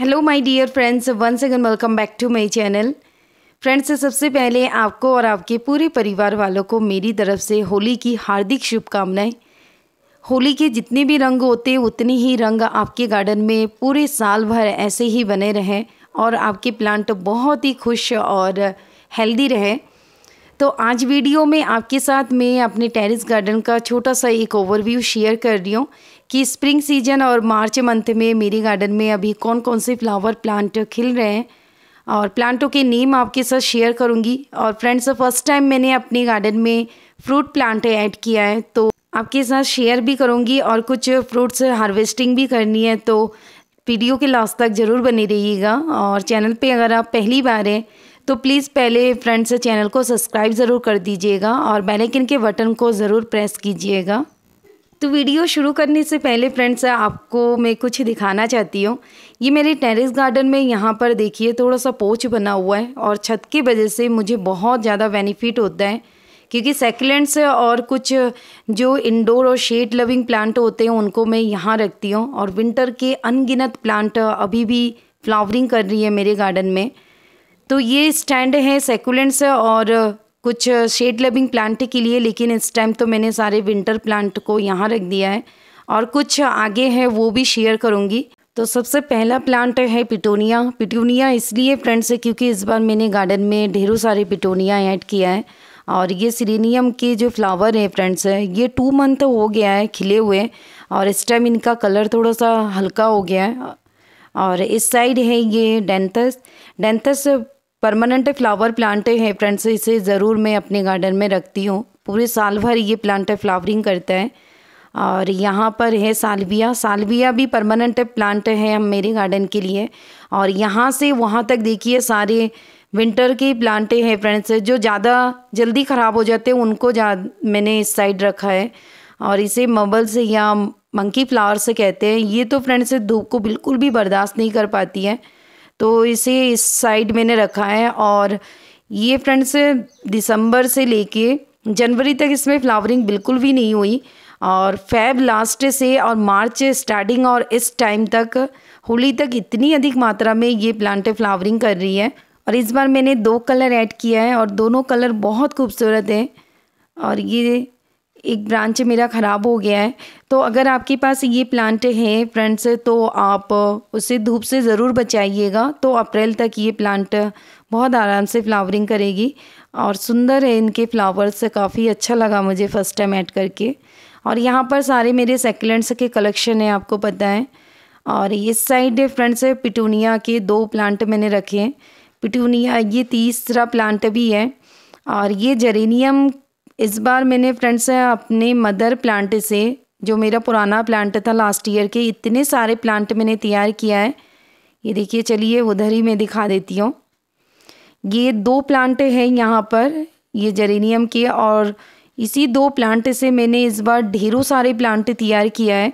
hello my dear friends one again welcome back to my channel friends सबसे पहले आपको और आपके पूरे परिवार वालों को मेरी तरफ से होली की हार्दिक शुभकामनाएं होली के जितने भी रंग होते उतने ही रंग आपके गार्डन में पूरे साल भर ऐसे ही बने रहें और आपके प्लांट बहुत ही खुश और हेल्दी रहें तो आज वीडियो में आपके साथ मैं अपने टेरिस गार्डन का छोटा सा एक ओवरव्यू शेयर कर रही हूँ कि स्प्रिंग सीजन और मार्च मंथ में मेरे गार्डन में अभी कौन कौन से फ्लावर प्लांट खिल रहे हैं और प्लांटों के नेम आपके साथ शेयर करूँगी और फ्रेंड्स फर्स्ट टाइम मैंने अपने गार्डन में फ्रूट प्लांट ऐड किया है तो आपके साथ शेयर भी करूँगी और कुछ फ्रूट्स हार्वेस्टिंग भी करनी है तो वीडियो के लास्ट तक ज़रूर बनी रहिएगा और चैनल पे अगर आप पहली बार हैं तो प्लीज़ पहले फ्रेंड्स चैनल को सब्सक्राइब ज़रूर कर दीजिएगा और बेलाइकिन के बटन को ज़रूर प्रेस कीजिएगा तो वीडियो शुरू करने से पहले फ्रेंड्स आपको मैं कुछ दिखाना चाहती हूँ ये मेरे टेरेस गार्डन में यहाँ पर देखिए थोड़ा सा पोच बना हुआ है और छत की वजह से मुझे बहुत ज़्यादा बेनिफिट होता है क्योंकि सेकेलेंट्स और कुछ जो इंडोर और शेड लविंग प्लांट होते हैं उनको मैं यहाँ रखती हूँ और विंटर के अनगिनत प्लांट अभी भी फ्लावरिंग कर रही है मेरे गार्डन में तो ये स्टैंड है सेकुलेंट्स और कुछ शेड लविंग प्लांट के लिए लेकिन इस टाइम तो मैंने सारे विंटर प्लांट को यहाँ रख दिया है और कुछ आगे है वो भी शेयर करूँगी तो सबसे पहला प्लांट है पिटोनिया पिटोनिया इसलिए फ्रेंड्स है क्योंकि इस बार मैंने गार्डन में ढेरों सारे पिटोनिया ऐड किया है और ये सीरेनियम के जो फ्लावर हैं फ्रेंड्स है ये टू मंथ हो गया है खिले हुए और इस टाइम इनका कलर थोड़ा सा हल्का हो गया है और इस साइड है ये dianthus dianthus permanent flower plants हैं फ्रेंड्स इसे ज़रूर मैं अपने गार्डन में रखती हूँ पूरे साल भर ये प्लांट फ्लावरिंग करता है और यहाँ पर है सालविया सालविया भी परमानेंट प्लांट है हम मेरे गार्डन के लिए और यहाँ से वहाँ तक देखिए सारे विंटर के प्लांटे हैं फ्रेंड्स जो ज़्यादा जल्दी ख़राब हो जाते हैं उनको जा मैंने इस साइड रखा है और इसे मबल्स या मंकी फ्लावर से कहते हैं ये तो फ्रेंड्स धूप को बिल्कुल भी बर्दाश्त नहीं कर पाती है तो इसे इस साइड मैंने रखा है और ये फ्रेंड्स दिसंबर से लेके जनवरी तक इसमें फ्लावरिंग बिल्कुल भी नहीं हुई और फैब लास्ट से और मार्च स्टार्टिंग और इस टाइम तक होली तक इतनी अधिक मात्रा में ये प्लांट फ्लावरिंग कर रही है और इस बार मैंने दो कलर ऐड किया है और दोनों कलर बहुत खूबसूरत हैं और ये एक ब्रांच मेरा ख़राब हो गया है तो अगर आपके पास ये प्लांट हैं फ्रेंड्स तो आप उसे धूप से ज़रूर बचाइएगा तो अप्रैल तक ये प्लांट बहुत आराम से फ्लावरिंग करेगी और सुंदर है इनके फ्लावर्स काफ़ी अच्छा लगा मुझे फ़र्स्ट टाइम ऐड करके और यहाँ पर सारे मेरे सेकुलेंट्स के कलेक्शन हैं आपको पता है और इस साइड फ्रेंड्स पिटूनिया के दो प्लांट मैंने रखे हैं पिटूनिया ये तीसरा प्लांट भी है और ये जेरेनियम इस बार मैंने फ्रेंड्स अपने मदर प्लांट से जो मेरा पुराना प्लांट था लास्ट ईयर के इतने सारे प्लांट मैंने तैयार किया है ये देखिए चलिए उधर ही मैं दिखा देती हूँ ये दो प्लांट हैं यहाँ पर ये जेरेनियम के और इसी दो प्लांट से मैंने इस बार ढेरों सारे प्लांट तैयार किया है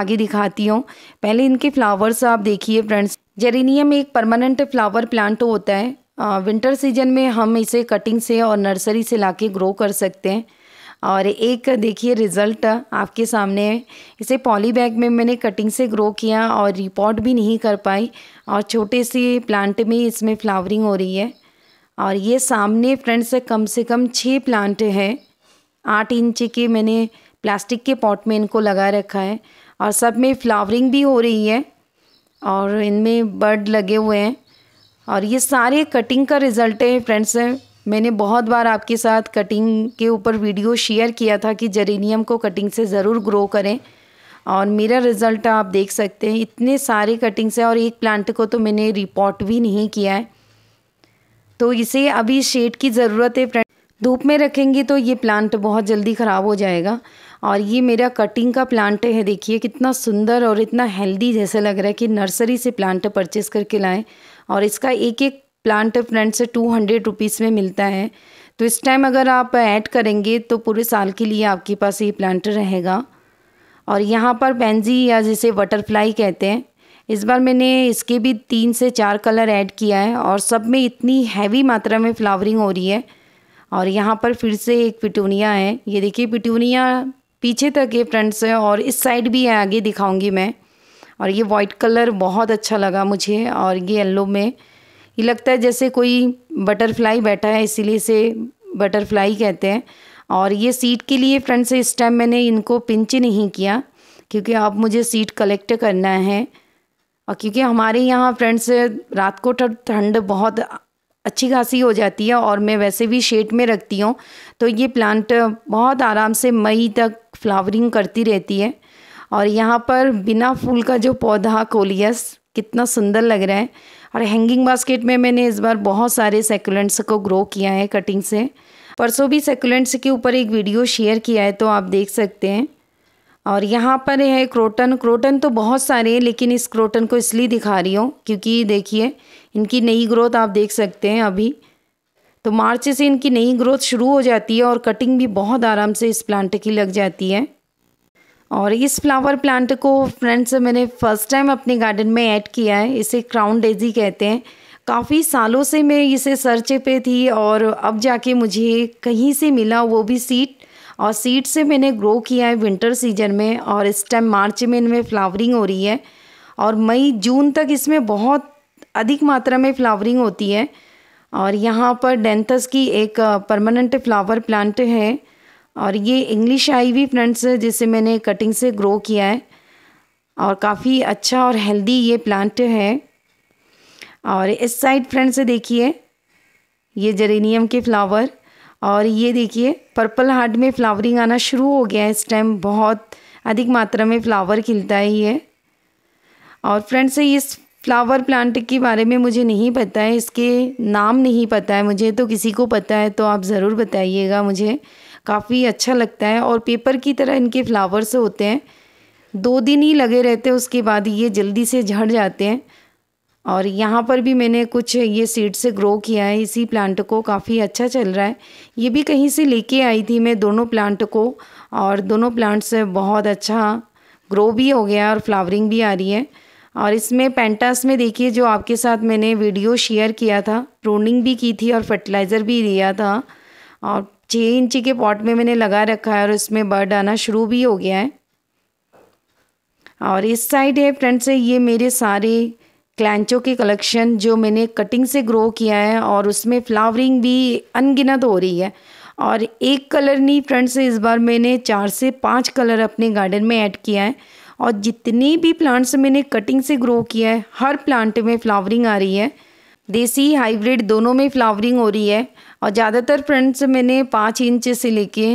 आगे दिखाती हूँ पहले इनके फ्लावर्स आप देखिए फ्रेंड्स जेरेनियम एक परमानेंट फ्लावर प्लांट होता है विंटर सीजन में हम इसे कटिंग से और नर्सरी से लाके ग्रो कर सकते हैं और एक देखिए रिज़ल्ट आपके सामने है इसे पॉली बैग में मैंने कटिंग से ग्रो किया और रिपोर्ट भी नहीं कर पाई और छोटे से प्लांट में इसमें फ्लावरिंग हो रही है और ये सामने फ्रेंड्स कम से कम छः प्लांट हैं आठ इंच के मैंने प्लास्टिक के पॉट में इनको लगा रखा है और सब में फ्लावरिंग भी हो रही है और इनमें बर्ड लगे हुए हैं और ये सारे कटिंग का रिज़ल्ट है फ्रेंड्स मैंने बहुत बार आपके साथ कटिंग के ऊपर वीडियो शेयर किया था कि जेरेनियम को कटिंग से ज़रूर ग्रो करें और मेरा रिज़ल्ट आप देख सकते हैं इतने सारे कटिंग्स हैं और एक प्लांट को तो मैंने रिपोर्ट भी नहीं किया है तो इसे अभी शेड की ज़रूरत है फ्रेंड धूप में रखेंगे तो ये प्लांट बहुत जल्दी ख़राब हो जाएगा और ये मेरा कटिंग का प्लांट है देखिए कितना सुंदर और इतना हेल्दी जैसा लग रहा है कि नर्सरी से प्लांट परचेस करके लाएँ और इसका एक एक प्लांट फ्रंट से टू हंड्रेड रुपीज़ में मिलता है तो इस टाइम अगर आप ऐड करेंगे तो पूरे साल के लिए आपके पास ये प्लांट रहेगा और यहाँ पर पेंजी या जिसे बटरफ्लाई कहते हैं इस बार मैंने इसके भी तीन से चार कलर ऐड किया है और सब में इतनी हैवी मात्रा में फ्लावरिंग हो रही है और यहाँ पर फिर से एक पिटूनिया है ये देखिए पिटूनिया पीछे तक है फ्रंट से और इस साइड भी है आगे दिखाऊंगी मैं और ये वाइट कलर बहुत अच्छा लगा मुझे और ये येल्लो में ये लगता है जैसे कोई बटरफ्लाई बैठा है इसीलिए इसे बटरफ्लाई कहते हैं और ये सीट के लिए फ्रेंड से इस टाइम मैंने इनको पिंच नहीं किया क्योंकि अब मुझे सीट कलेक्ट करना है और क्योंकि हमारे यहाँ फ्रेंड्स रात को ठंड बहुत अच्छी खासी हो जाती है और मैं वैसे भी शेड में रखती हूँ तो ये प्लांट बहुत आराम से मई तक फ्लावरिंग करती रहती है और यहाँ पर बिना फूल का जो पौधा कोलियस कितना सुंदर लग रहा है और हैंगिंग बास्केट में मैंने इस बार बहुत सारे सेकुलेंट्स को ग्रो किया है कटिंग से परसों भी सेकुलेंट्स के ऊपर एक वीडियो शेयर किया है तो आप देख सकते हैं और यहाँ पर है क्रोटन क्रोटन तो बहुत सारे हैं लेकिन इस क्रोटन को इसलिए दिखा रही हूँ क्योंकि देखिए इनकी नई ग्रोथ आप देख सकते हैं अभी तो मार्च से इनकी नई ग्रोथ शुरू हो जाती है और कटिंग भी बहुत आराम से इस प्लांट की लग जाती है और इस फ्लावर प्लांट को फ्रेंड्स मैंने फ़र्स्ट टाइम अपने गार्डन में ऐड किया है इसे क्राउन डेजी कहते हैं काफ़ी सालों से मैं इसे सर्च पे थी और अब जाके मुझे कहीं से मिला वो भी सीट और सीड से मैंने ग्रो किया है विंटर सीजन में और इस टाइम मार्च में इनमें फ्लावरिंग हो रही है और मई जून तक इसमें बहुत अधिक मात्रा में फ्लावरिंग होती है और यहाँ पर डेंथस की एक परमानेंट फ्लावर प्लांट है और ये इंग्लिश आई वी फ्रेंड्स जिसे मैंने कटिंग से ग्रो किया है और काफ़ी अच्छा और हेल्दी ये प्लांट है और इस साइड फ्रेंड्स देखिए ये जेरेनियम के फ्लावर और ये देखिए पर्पल हार्ट में फ्लावरिंग आना शुरू हो गया है इस टाइम बहुत अधिक मात्रा में फ्लावर खिलता है ये और फ्रेंड्स इस फ्लावर प्लांट के बारे में मुझे नहीं पता है इसके नाम नहीं पता है मुझे तो किसी को पता है तो आप ज़रूर बताइएगा मुझे काफ़ी अच्छा लगता है और पेपर की तरह इनके फ्लावर्स होते हैं दो दिन ही लगे रहते हैं उसके बाद ये जल्दी से झड़ जाते हैं और यहाँ पर भी मैंने कुछ ये सीड से ग्रो किया है इसी प्लांट को काफ़ी अच्छा चल रहा है ये भी कहीं से लेके आई थी मैं दोनों प्लांट को और दोनों प्लांट से बहुत अच्छा ग्रो भी हो गया और फ्लावरिंग भी आ रही है और इसमें पेंटास में देखिए जो आपके साथ मैंने वीडियो शेयर किया था प्रोनिंग भी की थी और फर्टिलाइज़र भी दिया था और छः इंची के पॉट में मैंने लगा रखा है और इसमें बर्ड आना शुरू भी हो गया है और इस साइड है फ्रेंड्स ये मेरे सारे क्लैंचो के कलेक्शन जो मैंने कटिंग से ग्रो किया है और उसमें फ्लावरिंग भी अनगिनत हो रही है और एक कलर नहीं फ्रेंड्स इस बार मैंने चार से पाँच कलर अपने गार्डन में ऐड किया है और जितने भी प्लांट्स मैंने कटिंग से ग्रो किया है हर प्लांट में फ्लावरिंग आ रही है देसी हाइब्रिड दोनों में फ्लावरिंग हो रही है और ज़्यादातर फ्रेंड्स मैंने पाँच इंच से लेके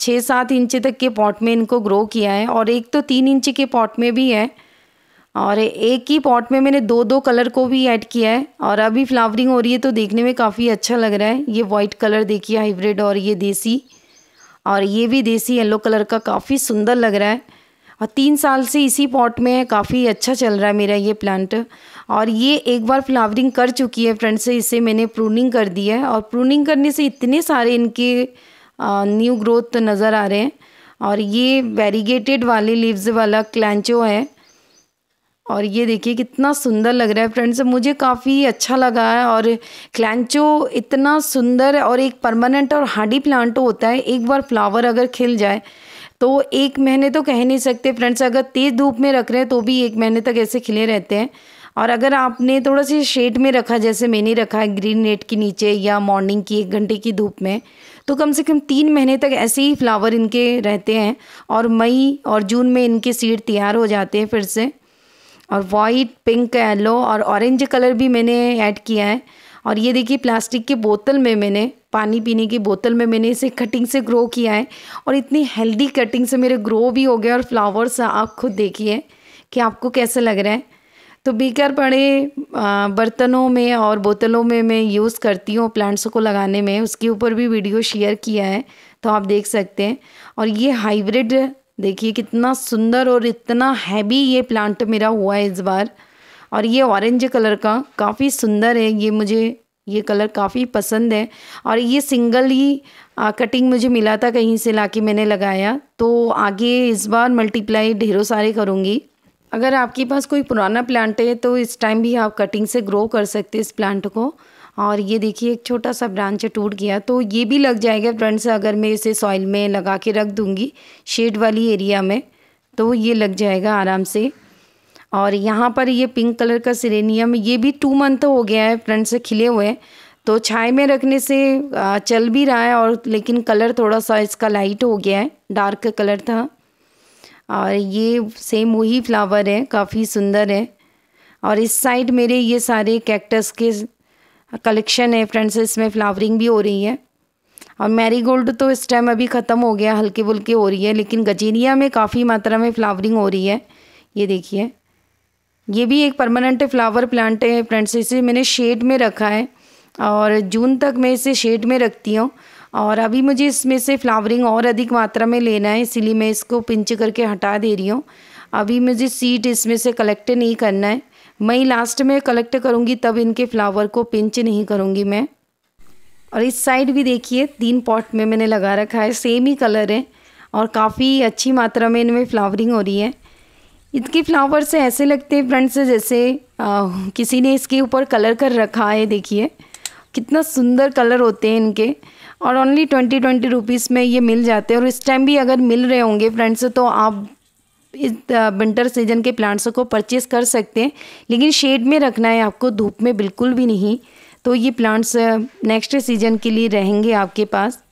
छः सात इंच तक के पॉट में इनको ग्रो किया है और एक तो तीन इंच के पॉट में भी है और एक ही पॉट में मैंने दो दो कलर को भी ऐड किया है और अभी फ्लावरिंग हो रही है तो देखने में काफ़ी अच्छा लग रहा है ये वाइट कलर देखिए हाइब्रिड और ये देसी और ये भी देसी येलो कलर का काफ़ी सुंदर लग रहा है और तीन साल से इसी पॉट में काफ़ी अच्छा चल रहा है मेरा ये प्लांट और ये एक बार फ्लावरिंग कर चुकी है फ्रेंड्स से इसे मैंने प्रूनिंग कर दी है और प्रूनिंग करने से इतने सारे इनके न्यू ग्रोथ नज़र आ रहे हैं और ये वेरीगेटेड वाले लीव्स वाला क्लैंचो है और ये देखिए कितना सुंदर लग रहा है फ्रेंड्स मुझे काफ़ी अच्छा लगा है और क्लैंचो इतना सुंदर और एक परमानेंट और हार्डी प्लांट होता है एक बार फ्लावर अगर खिल जाए तो एक महीने तो कह नहीं सकते फ्रेंड्स अगर तेज़ धूप में रख रहे हैं तो भी एक महीने तक ऐसे खिले रहते हैं और अगर आपने थोड़ा सा शेड में रखा जैसे मैंने रखा है ग्रीन नेट के नीचे या मॉर्निंग की एक घंटे की धूप में तो कम से कम तीन महीने तक ऐसे ही फ्लावर इनके रहते हैं और मई और जून में इनके सीड तैयार हो जाते हैं फिर से और वाइट पिंक येलो और ऑरेंज कलर भी मैंने ऐड किया है और ये देखिए प्लास्टिक के बोतल में मैंने पानी पीने की बोतल में मैंने इसे कटिंग से ग्रो किया है और इतनी हेल्दी कटिंग से मेरे ग्रो भी हो गए और फ्लावर्स आप खुद देखिए कि आपको कैसे लग रहा है तो बीकर पड़े बर्तनों में और बोतलों में मैं यूज़ करती हूँ प्लांट्स को लगाने में उसके ऊपर भी वीडियो शेयर किया है तो आप देख सकते हैं और ये हाइब्रिड देखिए कितना सुंदर और इतना हैवी ये प्लांट मेरा हुआ है इस बार और ये ऑरेंज कलर का काफ़ी सुंदर है ये मुझे ये कलर काफ़ी पसंद है और ये सिंगल ही आ, कटिंग मुझे मिला था कहीं से लाके मैंने लगाया तो आगे इस बार मल्टीप्लाई ढेरों सारे करूँगी अगर आपके पास कोई पुराना प्लांट है तो इस टाइम भी आप कटिंग से ग्रो कर सकते इस प्लांट को और ये देखिए एक छोटा सा ब्रांच टूट गया तो ये भी लग जाएगा फ्रंट से अगर मैं इसे सॉइल में लगा के रख दूँगी शेड वाली एरिया में तो ये लग जाएगा आराम से और यहाँ पर ये पिंक कलर का सिरेनियम ये भी टू मंथ हो गया है फ्रंट से खिले हुए हैं तो छाए में रखने से चल भी रहा है और लेकिन कलर थोड़ा सा इसका लाइट हो गया है डार्क कलर था और ये सेम वही फ्लावर है काफ़ी सुंदर है और इस साइड मेरे ये सारे कैक्टस के कलेक्शन है फ्रेंड्स इसमें फ्लावरिंग भी हो रही है और मैरीगोल्ड तो इस टाइम अभी ख़त्म हो गया हल्के फुल्के हो रही है लेकिन गजेरिया में काफ़ी मात्रा में फ्लावरिंग हो रही है ये देखिए ये भी एक परमानेंट फ्लावर प्लांट है फ्रेंड्स इसे मैंने शेड में रखा है और जून तक मैं इसे शेड में रखती हूँ और अभी मुझे इसमें से फ्लावरिंग और अधिक मात्रा में लेना है इसीलिए मैं इसको पिंच करके हटा दे रही हूँ अभी मुझे सीड इसमें से कलेक्ट नहीं करना है मई लास्ट में कलेक्ट करूँगी तब इनके फ्लावर को पिंच नहीं करूँगी मैं और इस साइड भी देखिए तीन पॉट में मैंने लगा रखा है सेम ही कलर है और काफ़ी अच्छी मात्रा में इनमें फ्लावरिंग हो रही है इसके फ्लावर्स ऐसे लगते हैं फ्रेंड्स जैसे आ, किसी ने इसके ऊपर कलर कर रखा है देखिए कितना सुंदर कलर होते हैं इनके और ओनली ट्वेंटी ट्वेंटी रुपीज़ में ये मिल जाते हैं और इस टाइम भी अगर मिल रहे होंगे फ्रेंड्स तो आप इस विंटर सीजन के प्लांट्स को परचेज़ कर सकते हैं लेकिन शेड में रखना है आपको धूप में बिल्कुल भी नहीं तो ये प्लांट्स नेक्स्ट सीजन के लिए रहेंगे आपके पास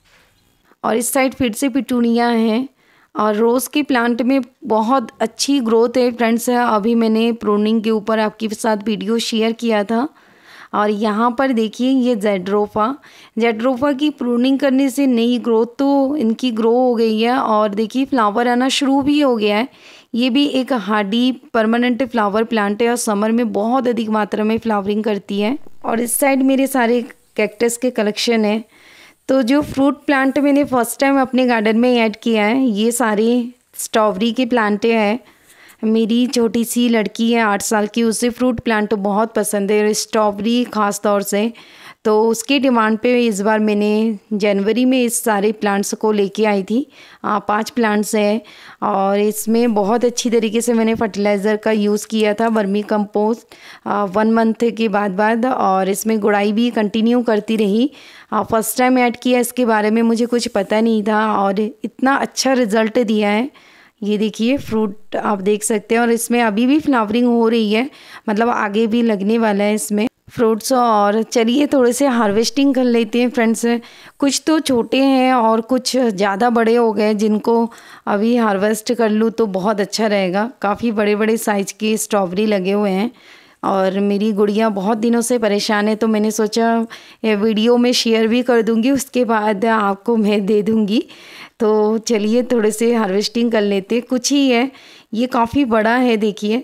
और इस साइड फिर से पिटूनिया हैं और रोज़ के प्लांट में बहुत अच्छी ग्रोथ है फ्रेंड्स अभी मैंने प्रोनिंग के ऊपर आपके साथ वीडियो शेयर किया था और यहाँ पर देखिए ये जेड्रोफा जेड्रोफा की प्रूनिंग करने से नई ग्रोथ तो इनकी ग्रो हो गई है और देखिए फ्लावर आना शुरू भी हो गया है ये भी एक हार्डी परमानेंट फ्लावर प्लांट है और समर में बहुत अधिक मात्रा में फ्लावरिंग करती है और इस साइड मेरे सारे कैक्टस के कलेक्शन है तो जो फ्रूट प्लांट मैंने फ़र्स्ट टाइम अपने गार्डन में ऐड किया है ये सारे स्ट्रॉबेरी के प्लांटे हैं मेरी छोटी सी लड़की है आठ साल की उसे फ्रूट प्लांट बहुत पसंद है और स्ट्रॉबेरी ख़ास तौर से तो उसकी डिमांड पे इस बार मैंने जनवरी में इस सारे प्लांट्स को लेके आई थी पांच प्लांट्स हैं और इसमें बहुत अच्छी तरीके से मैंने फर्टिलाइज़र का यूज़ किया था वर्मी कंपोस्ट वन मंथ के बाद बाद और इसमें गुड़ाई भी कंटिन्यू करती रही फर्स्ट टाइम ऐड किया इसके बारे में मुझे कुछ पता नहीं था और इतना अच्छा रिज़ल्ट दिया है ये देखिए फ्रूट आप देख सकते हैं और इसमें अभी भी फ्लावरिंग हो रही है मतलब आगे भी लगने वाला है इसमें फ्रूट्स और चलिए थोड़े से हार्वेस्टिंग कर लेते हैं फ्रेंड्स कुछ तो छोटे हैं और कुछ ज़्यादा बड़े हो गए जिनको अभी हार्वेस्ट कर लूँ तो बहुत अच्छा रहेगा काफ़ी बड़े बड़े साइज़ के स्ट्रॉबेरी लगे हुए हैं और मेरी गुड़िया बहुत दिनों से परेशान है तो मैंने सोचा वीडियो में शेयर भी कर दूँगी उसके बाद आपको मैं दे दूँगी तो चलिए थोड़े से हार्वेस्टिंग कर लेते कुछ ही है ये काफ़ी बड़ा है देखिए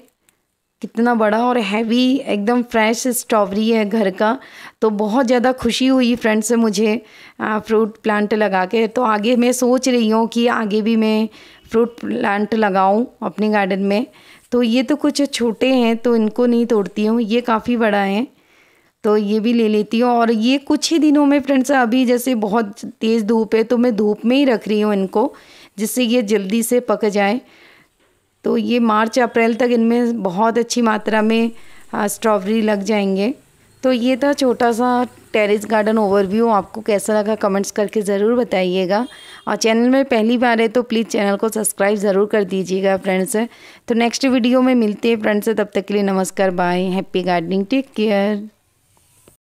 कितना बड़ा और हैवी एकदम फ्रेश स्ट्रॉबेरी है घर का तो बहुत ज़्यादा खुशी हुई फ्रेंड से मुझे फ्रूट प्लांट लगा के तो आगे मैं सोच रही हूँ कि आगे भी मैं फ्रूट प्लांट लगाऊँ अपने गार्डन में तो ये तो कुछ छोटे हैं तो इनको नहीं तोड़ती हूँ ये काफ़ी बड़ा है तो ये भी ले लेती हूँ और ये कुछ ही दिनों में फ्रेंड्स अभी जैसे बहुत तेज़ धूप है तो मैं धूप में ही रख रही हूँ इनको जिससे ये जल्दी से पक जाए तो ये मार्च अप्रैल तक इनमें बहुत अच्छी मात्रा में स्ट्रॉबेरी लग जाएंगे तो ये था छोटा सा टेरेस गार्डन ओवरव्यू आपको कैसा लगा कमेंट्स करके ज़रूर बताइएगा और चैनल में पहली बार है तो प्लीज़ चैनल को सब्सक्राइब ज़रूर कर दीजिएगा फ्रेंड्स तो नेक्स्ट वीडियो में मिलते हैं फ्रेंड्स तब तक के लिए नमस्कार bye happy gardening take care